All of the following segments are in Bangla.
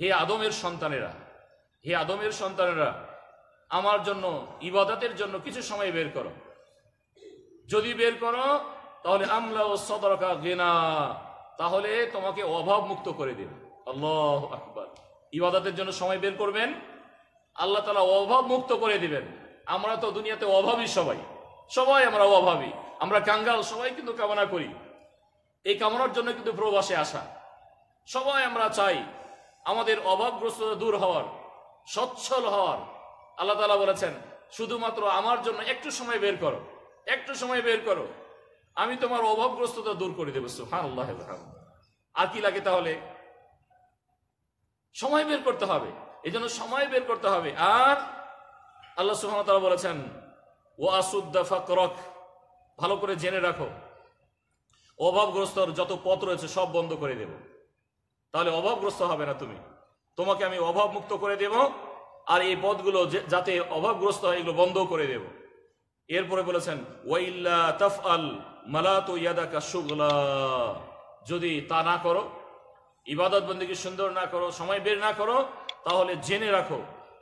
হে আদমের সন্তানেরা হে আদমের সন্তানেরা আমার জন্য ইবাদতের জন্য কিছু সময় বের করো যদি বের করো তাহলে আমলা ও সতরকা গেনা তাহলে তোমাকে অভাব মুক্ত করে দেবে আল্লাহ আকবর ইবাদতের জন্য সময় বের করবেন আল্লাহ তালা অভাব মুক্ত করে দিবেন আমরা তো দুনিয়াতে অভাবী সবাই সবাই আমরা অভাবী আমরা কাঙ্গাল সবাই কিন্তু কামনা করি এই কামনার জন্য কিন্তু প্রবাসে আসা সবাই আমরা চাই আমাদের অভাবগ্রস্ততা দূর হওয়ার সচ্ছল হওয়ার আল্লাহ তালা বলেছেন শুধুমাত্র আমার জন্য একটু সময় বের করো একটু সময় বের করো আমি তোমার অভাবগ্রস্ততা দূর করে দেবো হ্যাঁ আল্লাহ আর কি লাগে তাহলে সময় বের করতে হবে এই জন্য সময় বের করতে হবে আর আল্লাহ সুহামতারা বলেছেন ও আসুদ্দাফা করক ভালো করে জেনে রাখো অভাবগ্রস্তর যত পথ রয়েছে সব বন্ধ করে দেব তাহলে অভাবগ্রস্ত হবে না তুমি তোমাকে আমি অভাব মুক্ত করে দেব আর এই পদগুলো যাতে অভাবগ্রস্ত হয় এগুলো বন্ধ করে দেব এরপরে বলেছেন ওয়াইল্লা তফ আল মালাতু যদি তা না করো ইবাদত বন্দীকে সুন্দর না করো সময় বের না করো তাহলে জেনে রাখো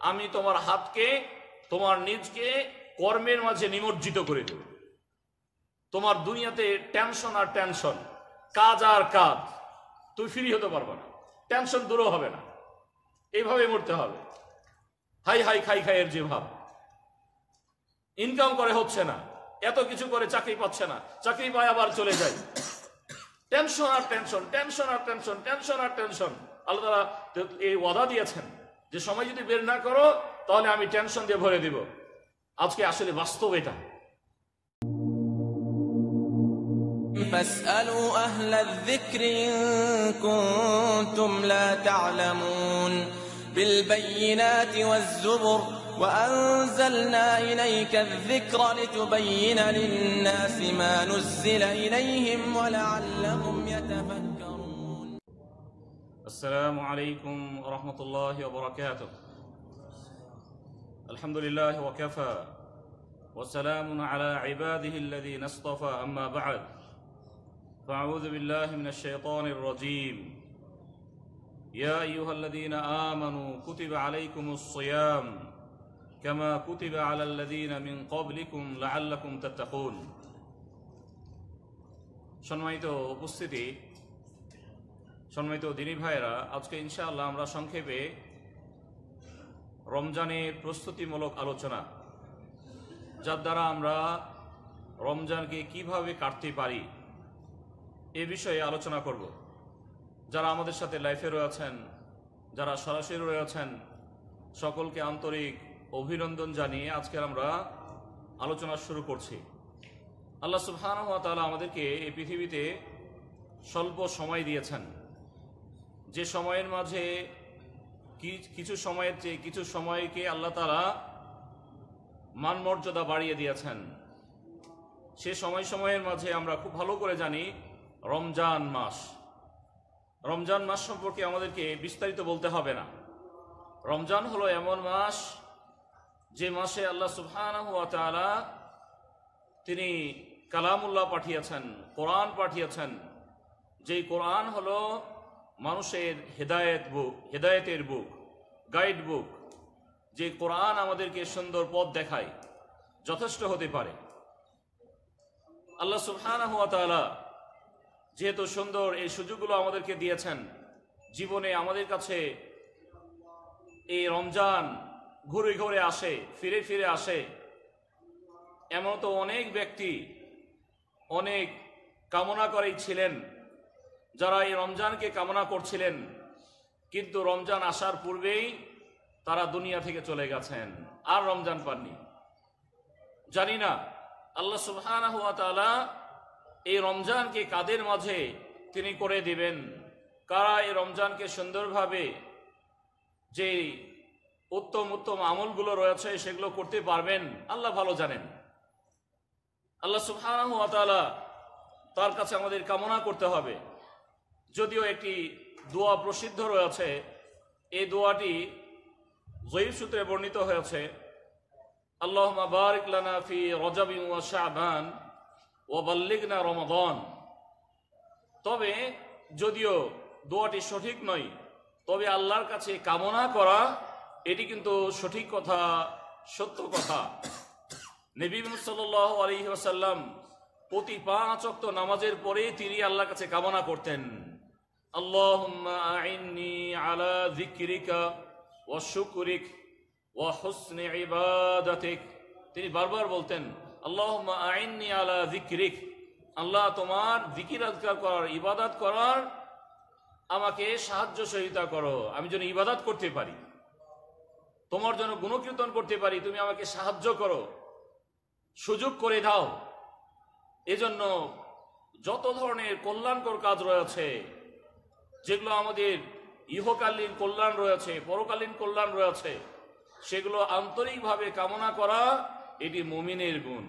আমি তোমার হাতকে তোমার নিজকে কর্মের মাঝে নিমজ্জিত করে দেব তোমার দুনিয়াতে টেনশন আর টেনশন কাজ আর কাজ তুমি ফ্রি হতে পারবো না টেনশন দূরও হবে না এইভাবে মরতে হবে হাই হাই খাই খাইয়ের যে ভাব ইনকাম করে হচ্ছে না এত কিছু করে চাকরি পাচ্ছে না চাকরি পায় আবার চলে যায় টেনশন আর টেনশন টেনশন আর টেনশন টেনশন আর টেনশন আল্লাহ এই ওয়াদা দিয়েছেন যে সময় যদি বের না করো তাহলে আমি টেনশন দিয়ে ভরে দিব আজকে আসলে বাস্তব এটা فاسألوا أهل الذكر إن كنتم لا تعلمون بالبينات والزبر وأنزلنا إليك الذكر لتبين للناس ما نزل إليهم ولعلهم يتفكرون السلام عليكم ورحمة الله وبركاته الحمد لله وكفى وسلام على عباده الذين اصطفى أما بعد فأعوذ بالله من الشيطان الرجيم يا أيها الذين آمنوا كتب عليكم الصيام كما كتب على الذين من قبلكم لعلكم تتقون সম্মানিত উপস্থিতি সম্মানিত দিনী ভাইরা আজকে ইনশাআল্লাহ আমরা সংক্ষেপে রমজানের প্রস্তুতিমূলক আলোচনা যার দ্বারা আমরা রমজানকে কিভাবে কাটতে পারি এ বিষয়ে আলোচনা করব যারা আমাদের সাথে লাইফে রয়েছেন যারা সরাসরি রয়েছেন সকলকে আন্তরিক অভিনন্দন জানিয়ে আজকের আমরা আলোচনা শুরু করছি আল্লাহ সুহান তালা আমাদেরকে এই পৃথিবীতে স্বল্প সময় দিয়েছেন যে সময়ের মাঝে কিছু সময়ের চেয়ে কিছু সময়কে আল্লাহ তালা মানমর্যাদা বাড়িয়ে দিয়েছেন সে সময় সময়ের মাঝে আমরা খুব ভালো করে জানি রমজান মাস রমজান মাস সম্পর্কে আমাদেরকে বিস্তারিত বলতে হবে না রমজান হলো এমন মাস যে মাসে আল্লাহ সুবহানাহুয়াতালা তিনি কালামুল্লাহ পাঠিয়েছেন কোরআন পাঠিয়েছেন যেই কোরআন হলো মানুষের হেদায়েত বুক হেদায়েতের বুক গাইড বুক যে কোরআন আমাদেরকে সুন্দর পথ দেখায় যথেষ্ট হতে পারে আল্লাহ সুবহানাহুয়াতালা যেহেতু সুন্দর এই সুযোগগুলো আমাদেরকে দিয়েছেন জীবনে আমাদের কাছে এই রমজান ঘুরে ঘুরে আসে ফিরে ফিরে আসে এমন তো অনেক ব্যক্তি অনেক কামনা করেই ছিলেন যারা এই রমজানকে কামনা করছিলেন কিন্তু রমজান আসার পূর্বেই তারা দুনিয়া থেকে চলে গেছেন আর রমজান পাননি জানি না আল্লাহ সুবহানাহু ওয়া তাআলা এই রমজানকে কাদের মাঝে তিনি করে দিবেন কারা এই রমজানকে সুন্দরভাবে যে উত্তম উত্তম আমলগুলো রয়েছে সেগুলো করতে পারবেন আল্লাহ ভালো জানেন আল্লাহ সুবহানাহু তার কাছে আমাদের কামনা করতে হবে যদিও একটি দোয়া প্রসিদ্ধ রয়েছে এই দোয়াটি জয়ীব সূত্রে বর্ণিত হয়েছে আল্লাহ বারিক লানা ফি রজাবি ওয়া শাহবান ওবাল্লিগনা রমাদন তবে যদিও দোয়াটি সঠিক নয় তবে আল্লাহর কাছে কামনা করা এটি কিন্তু সঠিক কথা সত্য কথা নবীন সাল আলী আসাল্লাম প্রতি পাঁচ অক্ত নামাজের পরে তিনি আল্লাহর কাছে কামনা করতেন আল্লাহ আলা ও শুকুরিক ও হোসনে তিনি বারবার বলতেন আল্লাহ আল্লাহ তোমার জিকির আজকার করার ইবাদাত করার আমাকে সাহায্য সহিতা করো আমি যেন ইবাদাত করতে পারি তোমার জন্য গুণকীর্তন করতে পারি তুমি আমাকে সাহায্য করো সুযোগ করে দাও এজন্য যত ধরনের কল্যাণকর কাজ রয়েছে যেগুলো আমাদের ইহকালীন কল্যাণ রয়েছে পরকালীন কল্যাণ রয়েছে সেগুলো আন্তরিকভাবে কামনা করা এটি মমিনের গুণ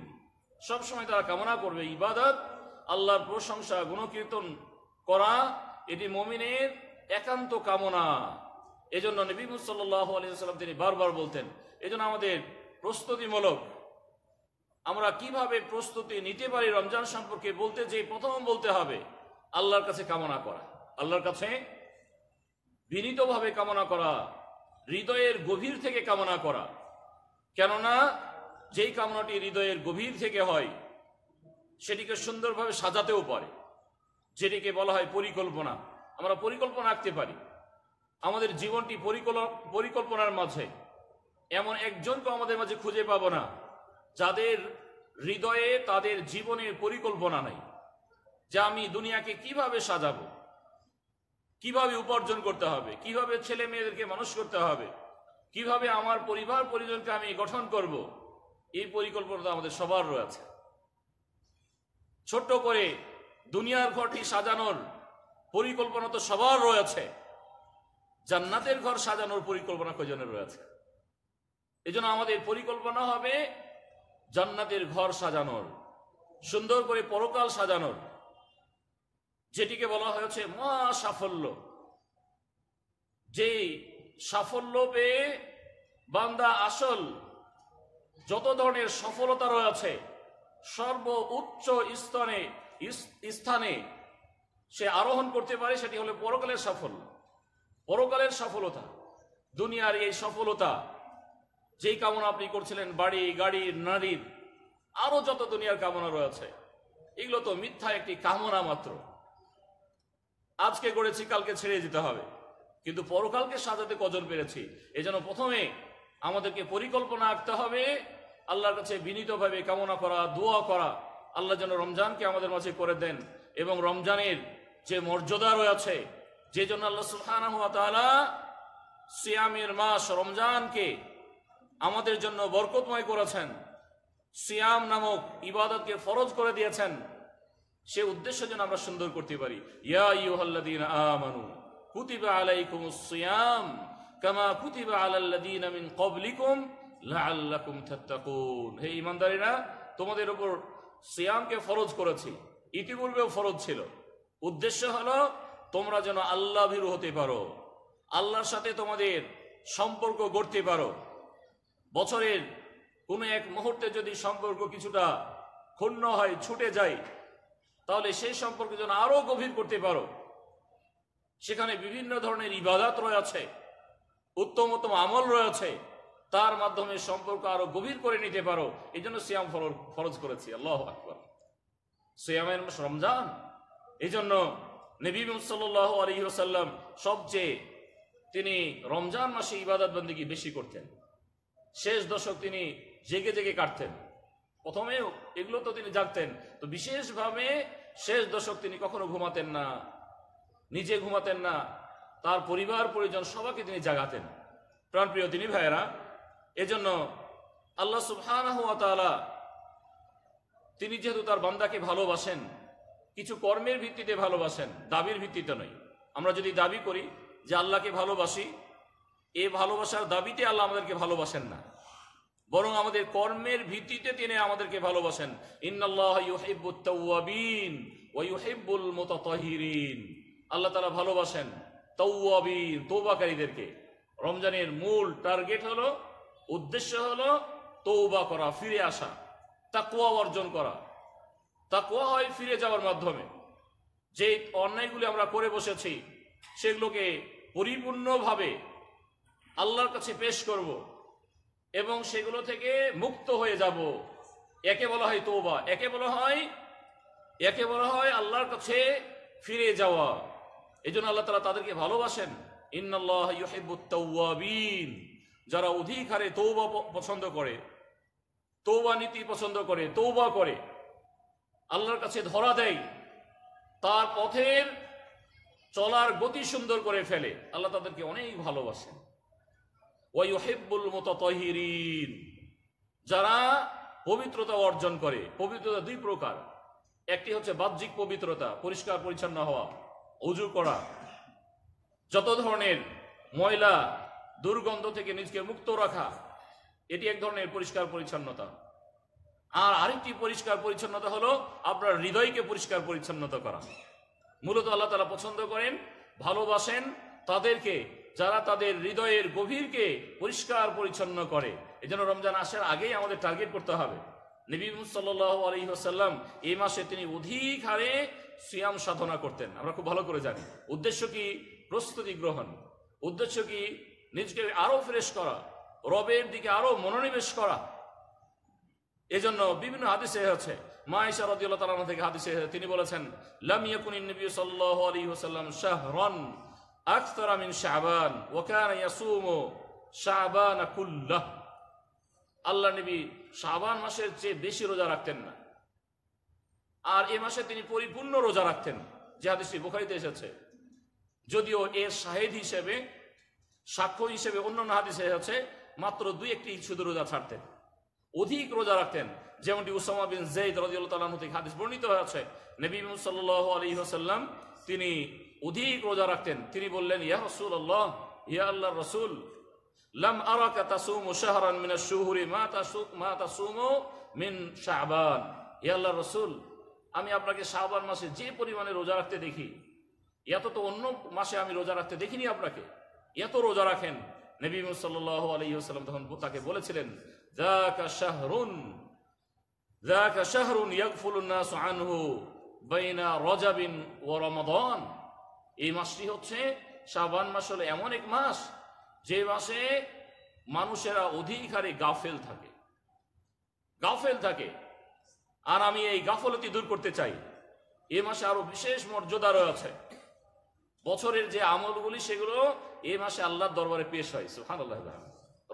সবসময় তারা কামনা করবে ইবাদত আল্লাহর প্রশংসা গুণকীর্তন করা এটি মমিনের একান্ত কামনা এজন্য নবী মুসাল্লাহ তিনি বারবার বলতেন এজন্য আমাদের প্রস্তুতিমূলক আমরা কিভাবে প্রস্তুতি নিতে পারি রমজান সম্পর্কে বলতে যে প্রথম বলতে হবে আল্লাহর কাছে কামনা করা আল্লাহর কাছে বিনীতভাবে কামনা করা হৃদয়ের গভীর থেকে কামনা করা কেননা যেই কামনাটি হৃদয়ের গভীর থেকে হয় সেটিকে সুন্দরভাবে সাজাতেও পারে যেটিকে বলা হয় পরিকল্পনা আমরা পরিকল্পনা আঁকতে পারি আমাদের জীবনটি পরিকল্পনার মাঝে এমন একজনকে আমাদের মাঝে খুঁজে পাব না যাদের হৃদয়ে তাদের জীবনের পরিকল্পনা নাই যে আমি দুনিয়াকে কিভাবে সাজাবো কিভাবে উপার্জন করতে হবে কিভাবে ছেলে মেয়েদেরকে মানুষ করতে হবে কিভাবে আমার পরিবার পরিজনকে আমি গঠন করবো এই পরিকল্পনা আমাদের সবার রয়েছে ছোট্ট করে দুনিয়ার ঘরটি সাজানোর পরিকল্পনা তো সবার রয়েছে জান্নাতের ঘর সাজানোর পরিকল্পনা কজনের রয়েছে এজন্য আমাদের পরিকল্পনা হবে জান্নাতের ঘর সাজানোর সুন্দর করে পরকাল সাজানোর যেটিকে বলা হয়েছে মহা সাফল্য যে সাফল্য পেয়ে বান্দা আসল যত ধরনের সফলতা রয়েছে সর্বোচ্চ স্থানে স্থানে সে আরোহণ করতে পারে সেটি হলো পরকালের সফল পরকালের সফলতা দুনিয়ার এই সফলতা যেই কামনা আপনি করছিলেন বাড়ি গাড়ি নারীর আরও যত দুনিয়ার কামনা রয়েছে এগুলো তো মিথ্যা একটি কামনা মাত্র আজকে গড়েছি কালকে ছেড়ে দিতে হবে কিন্তু পরকালকে সাজাতে কজন পেরেছি এজন্য প্রথমে আমাদেরকে পরিকল্পনা আঁকতে হবে আল্লাহর কাছে বিনীতভাবে কামনা করা দোয়া করা আল্লাহ যেন রমজানকে আমাদের মাঝে করে দেন এবং রমজানের যে মর্যাদা রয়েছে যে জন্য আল্লাহ সুলহানা সিয়ামের মাস রমজানকে আমাদের জন্য বরকতময় করেছেন সিয়াম নামক ইবাদতকে ফরজ করে দিয়েছেন সে উদ্দেশ্য যেন আমরা সুন্দর করতে পারি ইয়া কুতিবা আলাইকুম সিয়াম কামা কুতিবা আলাল্লাদিন মিন ক্বাবলিকুম লাল্লাকুম থাত্তাকুন হে ইমানদারিরা তোমাদের উপর সিয়ামকে ফরজ করেছি ইতিপূর্বেও ফরজ ছিল উদ্দেশ্য হলো তোমরা যেন আল্লাহ ভীরু হতে পারো আল্লাহর সাথে তোমাদের সম্পর্ক গড়তে পারো বছরের কোনো এক মুহূর্তে যদি সম্পর্ক কিছুটা ক্ষুণ্ণ হয় ছুটে যায় তাহলে সেই সম্পর্কে যেন আরও গভীর করতে পারো সেখানে বিভিন্ন ধরনের ইবাদত রয়েছে উত্তমতম আমল রয়েছে তার মাধ্যমে সম্পর্ক আরো গভীর করে নিতে পারো এই জন্য সিয়াম ফরজ করেছি আল্লাহ আকবর সিয়ামের রমজান এই জন্য নবীম সাল্লাহ আলহি সবচেয়ে তিনি রমজান মাসে ইবাদত বন্দীকে বেশি করতেন শেষ দশক তিনি জেগে জেগে কাটতেন প্রথমেও এগুলো তো তিনি জাগতেন তো বিশেষভাবে শেষ দশক তিনি কখনো ঘুমাতেন না নিজে ঘুমাতেন না তার পরিবার পরিজন সবাইকে তিনি জাগাতেন প্রাণপ্রিয় তিনি ভাইয়েরা এজন্য আল্লাহ সুফহানাহ তাআলা তিনি যেহেতু তার বান্দাকে ভালোবাসেন কিছু কর্মের ভিত্তিতে ভালোবাসেন দাবির ভিত্তিতে নয় আমরা যদি দাবি করি যে আল্লাহকে ভালোবাসি এ ভালোবাসার দাবিতে আল্লাহ আমাদেরকে ভালোবাসেন না বরং আমাদের কর্মের ভিত্তিতে তিনি আমাদেরকে ভালোবাসেন ইন্নআল্লাহিবুল আল্লাহ তালা ভালোবাসেন তৌয়াবিন তৌবাকারীদেরকে রমজানের মূল টার্গেট হলো উদ্দেশ্য হলো তৌবা করা ফিরে আসা তাকুয়া অর্জন করা তাকুয়া হয় ফিরে যাওয়ার মাধ্যমে যে অন্যায়গুলি আমরা করে বসেছি সেগুলোকে পরিপূর্ণভাবে আল্লাহর কাছে পেশ করব এবং সেগুলো থেকে মুক্ত হয়ে যাব একে বলা হয় তৌবা একে বলা হয় একে বলা হয় আল্লাহর কাছে ফিরে যাওয়া এই জন্য আল্লাহ তালা তাদেরকে ভালোবাসেন ইন্নআল্লাহ ইহেবুত্তাউবিন যারা অধিক হারে তৌবা পছন্দ করে তৌবা নীতি পছন্দ করে তৌবা করে আল্লাহর কাছে ধরা দেয় তার পথের চলার গতি সুন্দর করে ফেলে আল্লাহ তাদেরকে অনেক ভালোবাসেন ওই হেব্বুল মতো তহিরিন যারা পবিত্রতা অর্জন করে পবিত্রতা দুই প্রকার একটি হচ্ছে বাহ্যিক পবিত্রতা পরিষ্কার পরিচ্ছন্ন হওয়া অজু করা যত ধরনের ময়লা দুর্গন্ধ থেকে নিজকে মুক্ত রাখা এটি এক ধরনের পরিষ্কার পরিচ্ছন্নতা আর আরেকটি পরিষ্কার পরিচ্ছন্নতা হলো আপনার হৃদয়কে পরিষ্কার পরিচ্ছন্নতা করা মূলত আল্লাহ তালা পছন্দ করেন ভালোবাসেন তাদেরকে যারা তাদের হৃদয়ের গভীরকে পরিষ্কার পরিচ্ছন্ন করে এজন্য রমজান আসার আগেই আমাদের টার্গেট করতে হবে নবী সাল্লাহ আলী এই মাসে তিনি অধিক হারে সিয়াম সাধনা করতেন আমরা খুব ভালো করে জানি উদ্দেশ্য কি প্রস্তুতি গ্রহণ উদ্দেশ্য কি নিজকে আরও ফ্রেশ করা রবের দিকে আরও মনোনিবেশ করা এজন্য বিভিন্ন হাদিসে হচ্ছে মা ইসা রদিউল্লাহ তালা থেকে হাদিসে তিনি বলেছেন লাম ইয়াকুনিন নবী সাল্লাল্লাহু আলাইহি ওয়াসাল্লাম শাহরান আকসার মিন শাবান ওয়া কানা আল্লাহ নবী শাবান মাসের চেয়ে বেশি রোজা রাখতেন না আর এ মাসে তিনি পরিপূর্ণ রোজা রাখতেন যে হাদিসটি বোখারিতে এসেছে যদিও এর শাহেদ হিসেবে সাক্ষ্য হিসেবে অন্যান্য হাদিসে হচ্ছে মাত্র দুই একটি শুধু রোজা ছাড়তেন অধিক রোজা রাখতেন যেমনটি উসামা বিন জেদ রাজিউল্লাহ থেকে হাদিস বর্ণিত হয়েছে নবী সাল্লাহ আলী হাসাল্লাম তিনি অধিক রোজা রাখতেন তিনি বললেন ইয়া রসুল আল্লাহ ইয়া আল্লাহ রসুল লাম আরাকা তাসুমু শাহরান মিনাশ শুহুরি মা তাসুক মা তাসুমু মিন শাবান ইয়া আল্লাহ রসুল আমি আপনাকে শাবান মাসে যে পরিমাণে রোজা রাখতে দেখি এত তো অন্য মাসে আমি রোজা রাখতে দেখিনি আপনাকে এত রোজা রাখেন নবী সাল্লাহ আলহিহাস্লাম তখন তাকে বলেছিলেন জাকা শাহরুন জাকা শাহরুন ইয়াকফুলুন্নাস আনহু বাইনা রজাবিন ও রমাদন এই মাসটি হচ্ছে শাহবান মাস হলো এমন এক মাস যে মাসে মানুষেরা অধিক গাফেল থাকে গাফেল থাকে আর আমি এই গাফলতি দূর করতে চাই এ মাসে আরো বিশেষ মর্যাদা রয়েছে বছরের যে আমলগুলি সেগুলো এ মাসে আল্লাহর দরবারে পেশ হয় সুফান আল্লাহ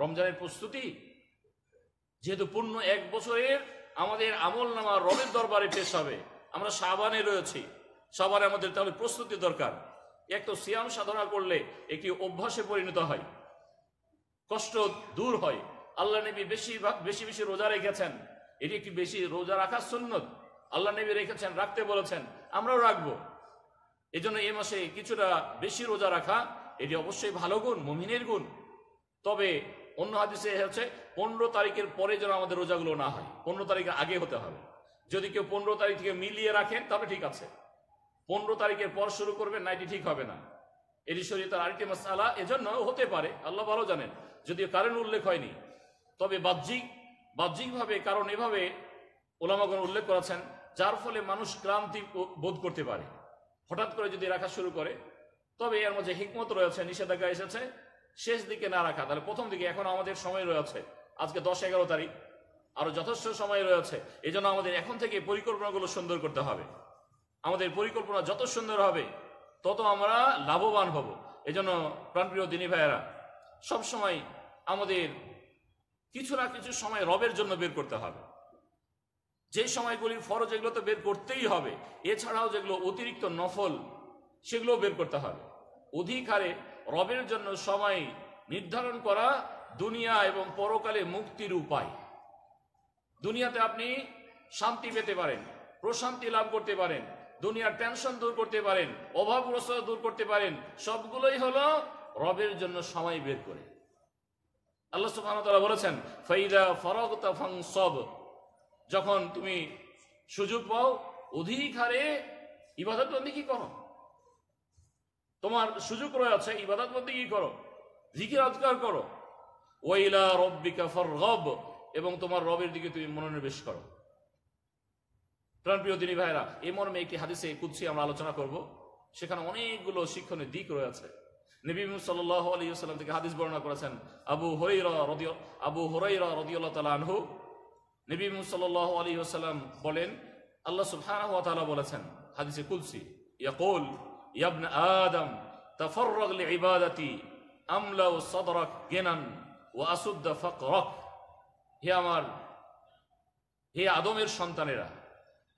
রমজানের প্রস্তুতি যেহেতু পূর্ণ এক বছরের আমাদের আমল নামা রমের দরবারে পেশ হবে আমরা সাবানে রয়েছি সবার আমাদের তাহলে প্রস্তুতি দরকার এক তো সিয়াম সাধনা করলে একটি অভ্যাসে পরিণত হয় কষ্ট দূর হয় আল্লাহ নবী বেশিরভাগ বেশি বেশি রোজা রেখেছেন এটি একটি বেশি রোজা রাখার সুন্নত আল্লাহ নবী রেখেছেন রাখতে বলেছেন আমরাও রাখবো এজন্য এ মাসে কিছুটা বেশি রোজা রাখা এটি অবশ্যই ভালো গুণ মমিনের গুণ তবে অন্য হাদিসে হচ্ছে পনেরো তারিখের পরে যেন আমাদের রোজাগুলো না হয় পনেরো তারিখের আগে হতে হবে যদি কেউ পনেরো তারিখ থেকে মিলিয়ে রাখেন তাহলে ঠিক আছে পনেরো তারিখের পর শুরু করবেন না এটি ঠিক হবে না এটি শরীয়তার আরেকটি মাসালা এজন্য হতে পারে আল্লাহ ভালো জানেন যদিও কারণ উল্লেখ হয়নি তবে বাহ্যিক বাহ্যিকভাবে কারণ এভাবে ওলামাগণ উল্লেখ করেছেন যার ফলে মানুষ ক্লান্তি বোধ করতে পারে হঠাৎ করে যদি রাখা শুরু করে তবে এর মধ্যে হিকমত রয়েছে নিষেধাজ্ঞা এসেছে শেষ দিকে না রাখা তাহলে প্রথম দিকে এখন আমাদের সময় রয়েছে আজকে দশ এগারো তারিখ আরো যথেষ্ট সময় রয়েছে এই আমাদের এখন থেকে পরিকল্পনাগুলো সুন্দর করতে হবে আমাদের পরিকল্পনা যত সুন্দর হবে তত আমরা লাভবান হব এই জন্য প্রাণপ্রিয় দিনী ভাইয়েরা সবসময় আমাদের কিছু না কিছু সময় রবের জন্য বের করতে হবে যে সময়গুলি ফরজ এগুলো তো বের করতেই হবে এছাড়াও যেগুলো অতিরিক্ত নফল সেগুলো বের করতে হবে অধিকারে রবের জন্য সময় নির্ধারণ করা দুনিয়া এবং পরকালে মুক্তির উপায় দুনিয়াতে আপনি শান্তি পেতে পারেন প্রশান্তি লাভ করতে পারেন দুনিয়ার টেনশন দূর করতে পারেন অভাবগ্রস্ত দূর করতে পারেন সবগুলোই হল রবের জন্য সময় বের করে আল্লাহ সুবাহতলা বলেছেন ফাইদা ফরগতা ফং সব যখন তুমি সুযোগ পাও অধিক হারে ইবাদত কি করো তোমার সুযোগ রয়েছে ইবাদত বলতে কি করো জিকির আজকার করো ওইলা রব্বিকা ফর রব এবং তোমার রবের দিকে তুমি মনোনিবেশ করো প্রাণপ্রিয় দিনী ভাইরা এই মর্মে একটি হাদিসে কুৎসি আমরা আলোচনা করব সেখানে অনেকগুলো শিক্ষণের দিক রয়েছে নবী সাল্লাহ আলিয়াল্লাম থেকে হাদিস বর্ণনা করেছেন আবু হরিরা রদি আবু হরাইরা রদিউল্লাহ তালা আনহু নবী সাল্লাহ আলী আসাল্লাম বলেন আল্লাহ সুফানা বলেছেন হাদিসে কুলসি ইয়াকুল ইয়াবনা আদম تفرغ لعبادتي আমলা ও সদরক গেনান ও আসুদ্দা ফকরক হে আমার হে আদমের সন্তানেরা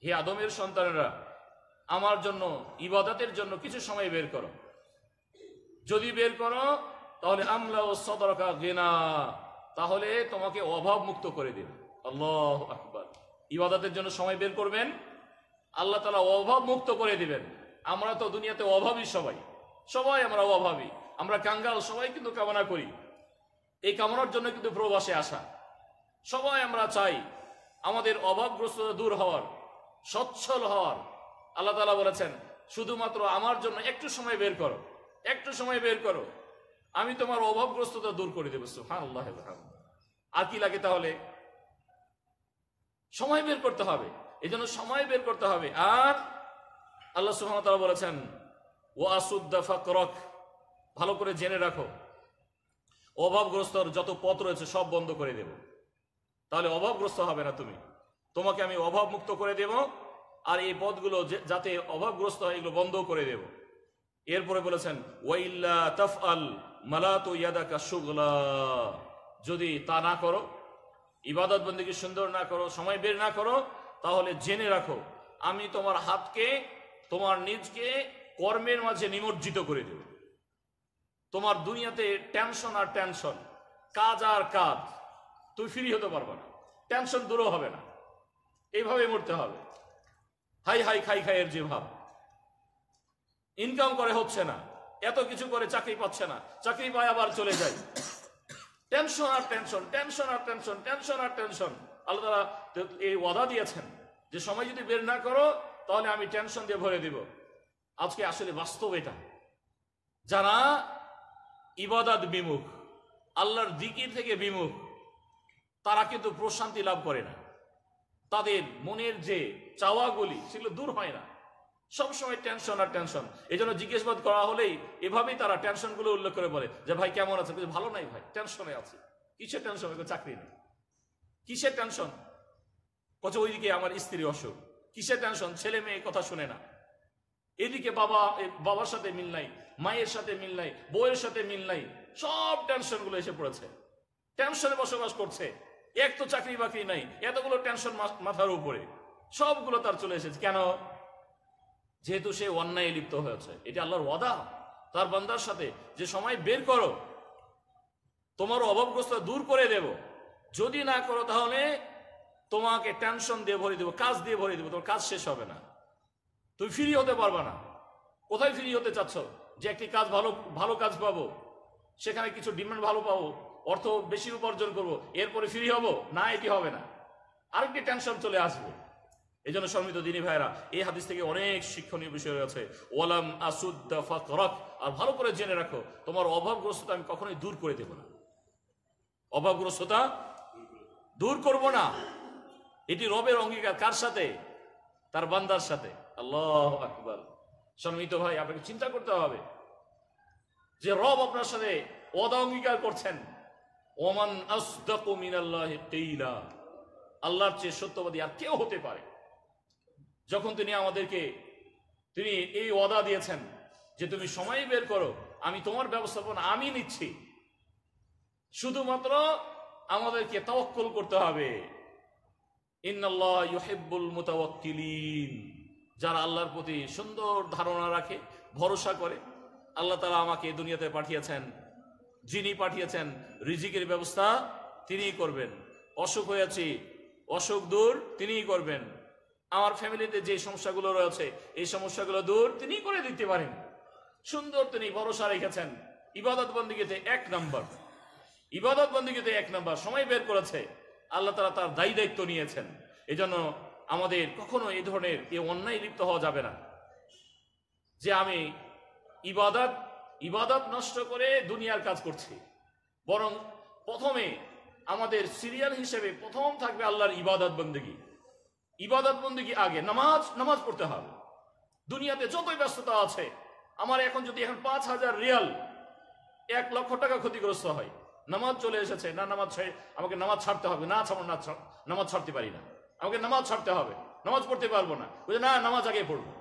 হে আদমের সন্তানেরা আমার জন্য ইবাদতের জন্য কিছু সময় বের করো যদি বের করো তাহলে আমলা ও সদরকা গেনা তাহলে তোমাকে অভাব মুক্ত করে দেবে আল্লাহ আকবর ইবাদতের জন্য সময় বের করবেন আল্লাহ তালা অভাব মুক্ত করে দেবেন আমরা তো দুনিয়াতে অভাবী সবাই সবাই আমরা অভাবী আমরা কাঙ্গাল সবাই কিন্তু কামনা করি এই কামনার জন্য কিন্তু প্রবাসে আসা সবাই আমরা চাই আমাদের অভাবগ্রস্ততা দূর হওয়ার সচ্ছল হওয়ার আল্লাহ তালা বলেছেন শুধুমাত্র আমার জন্য একটু সময় বের করো একটু সময় বের করো আমি তোমার অভাবগ্রস্ততা দূর করে দেবো হ্যাঁ আল্লাহ আর কি লাগে তাহলে সময় বের করতে হবে এই জন্য সময় বের করতে হবে আর আল্লাহ তারা বলেছেন ওয়াসুদ্দা করক ভালো করে জেনে রাখো অভাবগ্রস্তর যত পথ রয়েছে সব বন্ধ করে দেব তাহলে অভাবগ্রস্ত হবে না তুমি তোমাকে আমি অভাব মুক্ত করে দেব আর এই পথগুলো যাতে অভাবগ্রস্ত হয় এগুলো বন্ধ করে দেব এরপরে বলেছেন ওয়াইল্লা তফ আল মালাতো যদি তা না করো ইবাদত বন্দীকে সুন্দর না করো সময় বের না করো তাহলে জেনে রাখো আমি তোমার হাতকে তোমার নিজকে কর্মের মাঝে নিমজ্জিত করে দেবে তোমার দুনিয়াতে টেনশন আর টেনশন কাজ আর কাজ তুমি ফ্রি হতে পারবে না টেনশন দূরও হবে না এইভাবে মরতে হবে হাই হাই খাই খাইয়ের যে ভাব ইনকাম করে হচ্ছে না এত কিছু করে চাকরি পাচ্ছে না চাকরি পায় আবার চলে যায় টেনশন আর টেনশন টেনশন আর টেনশন টেনশন আর টেনশন আল্লাহ তারা এই ওয়াদা দিয়েছেন যে সময় যদি বের না করো তাহলে আমি টেনশন দিয়ে ভরে দিব আজকে আসলে বাস্তব এটা যারা ইবাদাত বিমুখ আল্লাহর দিকির থেকে বিমুখ তারা কিন্তু প্রশান্তি লাভ করে না তাদের মনের যে চাওয়াগুলি সেগুলো দূর হয় না সবসময় টেনশন আর টেনশন এই জন্য জিজ্ঞেসবাদ করা হলেই এভাবেই তারা টেনশনগুলো উল্লেখ করে বলে যে ভাই কেমন আছে ভালো নাই ভাই টেনশনে আছে কিসের টেনশন চাকরি নেই কিসের টেনশন কত ওইদিকে আমার স্ত্রী অসুখ কিসের টেনশন ছেলে মেয়ে কথা শুনে না এদিকে বাবা বাবার সাথে মিল নাই মায়ের সাথে মিল নাই বউয়ের সাথে মিল নাই সব টেনশনগুলো এসে পড়েছে টেনশনে বসবাস করছে এক তো চাকরি বাকরি নাই এতগুলো টেনশন মাথার উপরে সবগুলো তার চলে এসেছে কেন যেহেতু সে অন্যায় লিপ্ত হয়েছে এটা আল্লাহর ওয়াদা তার বান্দার সাথে যে সময় বের করো তোমার অভাবগ্রস্ত দূর করে দেব যদি না করো তাহলে তোমাকে টেনশন দিয়ে ভরে দেবো কাজ দিয়ে ভরে দেবো তোমার কাজ শেষ হবে না তুমি ফ্রি হতে পারবে না কোথায় ফ্রি হতে চাচ্ছ যে একটি কাজ ভালো ভালো কাজ পাবো সেখানে কিছু ডিমান্ড ভালো পাবো অর্থ বেশি উপার্জন করব এরপরে ফ্রি হব না এটি হবে না আরেকটি টেনশন চলে আসবে এই জন্য সম্মিত দিনী ভাইরা এই হাদিস থেকে অনেক শিক্ষণীয় বিষয় রয়েছে ওলাম আসুদ্দা আর ভালো করে জেনে রাখো তোমার অভাবগ্রস্ততা আমি কখনোই দূর করে দেব না অভাবগ্রস্ততা দূর করব না এটি রবের অঙ্গীকার কার সাথে তার বান্দার সাথে আল্লাহ আকবর সম্মিত ভাই আপনাকে চিন্তা করতে হবে যে রব আপনার সাথে অদা অঙ্গীকার করছেন ওমান আল্লাহর চেয়ে সত্যবাদী আর কেউ হতে পারে যখন তিনি আমাদেরকে তিনি এই ওদা দিয়েছেন যে তুমি সময় বের করো আমি তোমার ব্যবস্থাপনা আমি নিচ্ছি শুধুমাত্র আমাদেরকে তওক্কল করতে হবে যারা আল্লাহর প্রতি সুন্দর ধারণা রাখে ভরসা করে আল্লাহ তালা আমাকে দুনিয়াতে পাঠিয়েছেন যিনি পাঠিয়েছেন রিজিকের ব্যবস্থা তিনিই করবেন অসুখ হয়েছি অসুখ দূর তিনিই করবেন আমার ফ্যামিলিতে যে সমস্যাগুলো রয়েছে এই সমস্যাগুলো দূর তিনিই করে দিতে পারেন সুন্দর তিনি ভরসা রেখেছেন ইবাদত বন্দীগীতে এক নম্বর ইবাদত বন্দীগীতে এক নম্বর সময় বের করেছে আল্লাহ তালা তার দায়ী দায়িত্ব নিয়েছেন এই আমাদের কখনো এই ধরনের এ অন্যায় লিপ্ত হওয়া যাবে না যে আমি ইবাদত ইবাদত নষ্ট করে দুনিয়ার কাজ করছি বরং প্রথমে আমাদের সিরিয়াল হিসেবে প্রথম থাকবে আল্লাহর ইবাদত বন্দেগী ইবাদত বন্দেগী আগে নামাজ নামাজ পড়তে হবে দুনিয়াতে যতই ব্যস্ততা আছে আমার এখন যদি এখন পাঁচ হাজার রিয়াল এক লক্ষ টাকা ক্ষতিগ্রস্ত হয় নামাজ চলে এসেছে না নামাজ আমাকে নামাজ ছাড়তে হবে না আমার না নামাজ ছাড়তে পারি না আমাকে নামাজ ছাড়তে হবে নামাজ পড়তে পারবো না বুঝে না নামাজ আগে পড়বো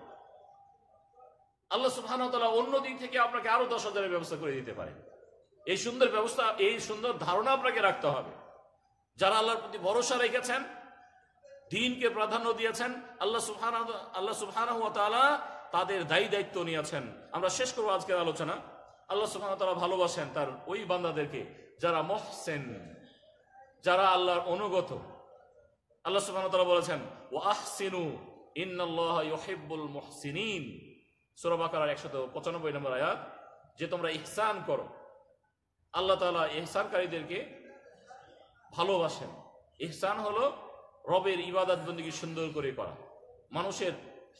আল্লাহ সুহান অন্য দিক থেকে আপনাকে আরো দশ হাজারের ব্যবস্থা করে দিতে পারে এই সুন্দর ব্যবস্থা এই সুন্দর ধারণা আপনাকে রাখতে হবে যারা আল্লাহর প্রতি ভরসা রেখেছেন দিনকে প্রাধান্য দিয়েছেন আল্লাহ সুহান আল্লাহ সুহান তাদের দায়ী দায়িত্ব নিয়েছেন আমরা শেষ করবো আজকের আলোচনা আল্লাহ সুহান তালা ভালোবাসেন তার ওই বান্দাদেরকে যারা মহসেন যারা আল্লাহর অনুগত আল্লাহ সুবহান তারা বলেছেন ও আহসিনু ইন্নাল্লাহ মহসিন সুরবাকার একশত পঁচানব্বই নম্বর আয়াত যে তোমরা ইহসান করো আল্লাহ তাআলা ইহসানকারীদেরকে ভালোবাসেন ইহসান হলো রবের ইবাদত বন্দীকে সুন্দর করে করা মানুষের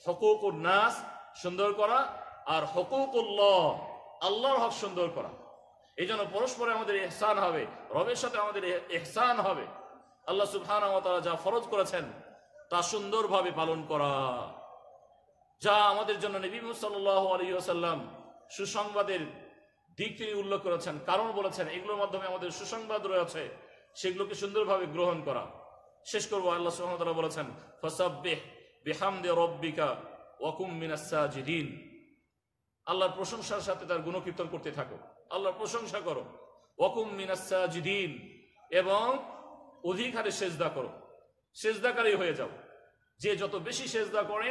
হকুক নাস সুন্দর করা আর হকুকুল্লাহ আল্লাহর হক সুন্দর করা এই জন্য পরস্পরে আমাদের এহসান হবে রবের সাথে আমাদের এহসান হবে আল্লাহ সুবহান যা ফরজ করেছেন তা সুন্দরভাবে পালন করা যা আমাদের জন্য নবী সাল্লাহ আলহিহাসাল্লাম সুসংবাদের দিক তিনি উল্লেখ করেছেন কারণ বলেছেন এগুলোর মাধ্যমে আমাদের সুসংবাদ রয়েছে সেগুলোকে সুন্দরভাবে গ্রহণ করা শেষ করবো আল্লাহ সুহামতাল্লাহ বলেছেন আল্লাহর প্রশংসার সাথে তার গুণকীর্তন করতে থাকো আল্লাহর প্রশংসা করো ওকুম মিনাসাজিদিন এবং অধিক সেজদা করো সেজদাকারী হয়ে যাও যে যত বেশি সেজদা করে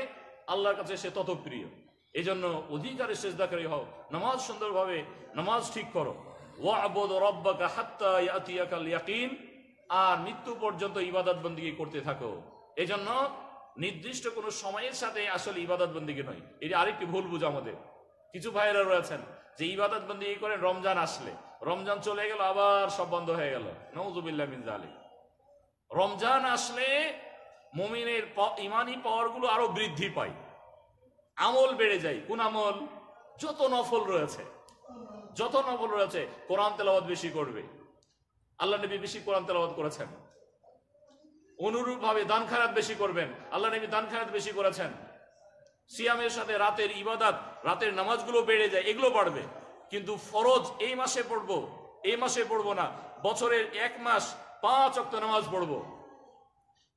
আল্লাহর কাছে সে তত প্রিয় এই জন্য অধিকারে সেজদাকারী হও নামাজ সুন্দরভাবে নামাজ ঠিক করো ওয়াবদ রব্বাকা হাত্তা ইয়াতিয়াকাল ইয়াকিন আর মৃত্যু পর্যন্ত ইবাদত বন্দী করতে থাকো এই জন্য নির্দিষ্ট কোনো সময়ের সাথে আসলে ইবাদত বন্দী নয় এটি আরেকটি ভুল বুঝা আমাদের কিছু ভাইরা রয়েছেন যে ইবাদত বন্দি করেন রমজান আসলে রমজান চলে গেল আবার সব বন্ধ হয়ে গেল নৌজুবিল্লা মিন জালি রমজান আসলে মুমিনের ইমানি পাওয়ারগুলো আরো বৃদ্ধি পায় আমল বেড়ে যায় কোন আমল যত নফল রয়েছে যত নফল রয়েছে কোরআন তেলাবাদ বেশি করবে আল্লাহ নবী বেশি কোরআন তেলাবাদ করেছেন অনুরূপভাবে দান খারাত বেশি করবেন আল্লাহ নবী দান খারাত বেশি করেছেন সিয়ামের সাথে রাতের ইবাদাত রাতের নামাজগুলো বেড়ে যায় এগুলো বাড়বে কিন্তু ফরজ এই মাসে পড়ব এই মাসে পড়ব না বছরের এক মাস পাঁচ অক্ত নামাজ পড়ব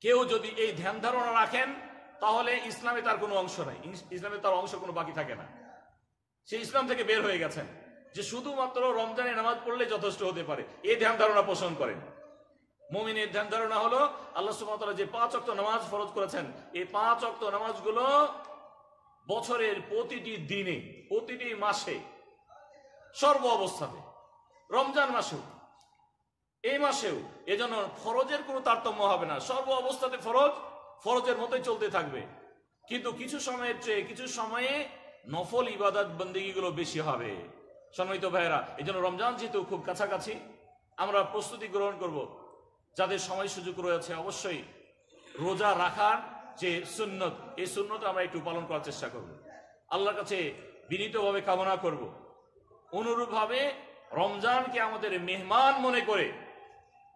কেউ যদি এই ধ্যান ধারণা রাখেন তাহলে ইসলামে তার কোনো অংশ নাই ইসলামে তার অংশ কোনো বাকি থাকে না সে ইসলাম থেকে বের হয়ে গেছেন যে শুধুমাত্র রমজানে নামাজ পড়লে যথেষ্ট হতে পারে এই ধ্যান ধারণা পোষণ করেন মমিনের ধ্যান ধারণা হলো আল্লাহ সুমতলা যে পাঁচ অক্ত নামাজ ফরজ করেছেন এই পাঁচ অক্ত নামাজগুলো বছরের প্রতিটি দিনে প্রতিটি মাসে সর্ব অবস্থাতে রমজান মাসেও এই মাসেও এজন্য ফরজের কোনো তারতম্য হবে না সর্ব অবস্থাতে ফরজ ফরজের মতোই চলতে থাকবে কিন্তু কিছু সময়ের চেয়ে কিছু সময়ে নফল ইবাদত গুলো বেশি হবে সম্মিত ভাইয়েরা এই জন্য রমজান যেহেতু খুব কাছাকাছি আমরা প্রস্তুতি গ্রহণ করব যাদের সময় সুযোগ রয়েছে অবশ্যই রোজা রাখার যে সুন্নত এই সুন্নত আমরা একটু পালন করার চেষ্টা করব আল্লাহর কাছে বিনীতভাবে কামনা করব অনুরূপভাবে রমজানকে আমাদের মেহমান মনে করে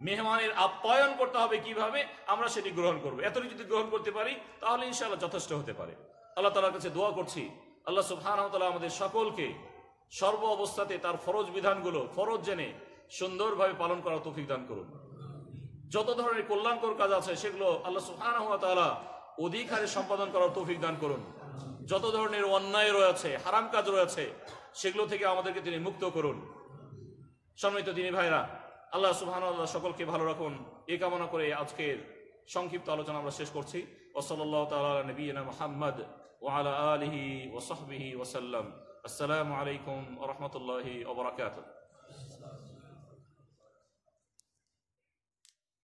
মেহমানের আপ্যায়ন করতে হবে কিভাবে আমরা সেটি গ্রহণ করব এতটি যদি গ্রহণ করতে পারি তাহলে ইনশাআল্লাহ যথেষ্ট হতে পারে আল্লাহ তালার কাছে দোয়া করছি আল্লাহ সুবহানাহতালা আমাদের সকলকে সর্ব অবস্থাতে তার ফরজ বিধানগুলো ফরজ জেনে সুন্দরভাবে পালন করার তৌফিক দান করুন যত ধরনের কল্যাণকর কাজ আছে সেগুলো আল্লাহ সুবহানাহু ওয়া অধিকারে সম্পাদন করার তৌফিক দান করুন যত ধরনের অন্যায় রয়েছে হারাম কাজ রয়েছে সেগুলো থেকে আমাদেরকে তিনি মুক্ত করুন সম্মিলিত দিনী ভাইরা আল্লাহ সুহান আল্লাহ সকলকে ভালো রাখুন এ কামনা করে আজকের সংক্ষিপ্ত আলোচনা আমরা শেষ করছি ওসল তালা মোহাম্মদ ও আল্লাহ আলহি ওসহবিহি ওসাল্লাম আসসালামু আলাইকুম রহমতুল্লাহি ওবরাকাতুহ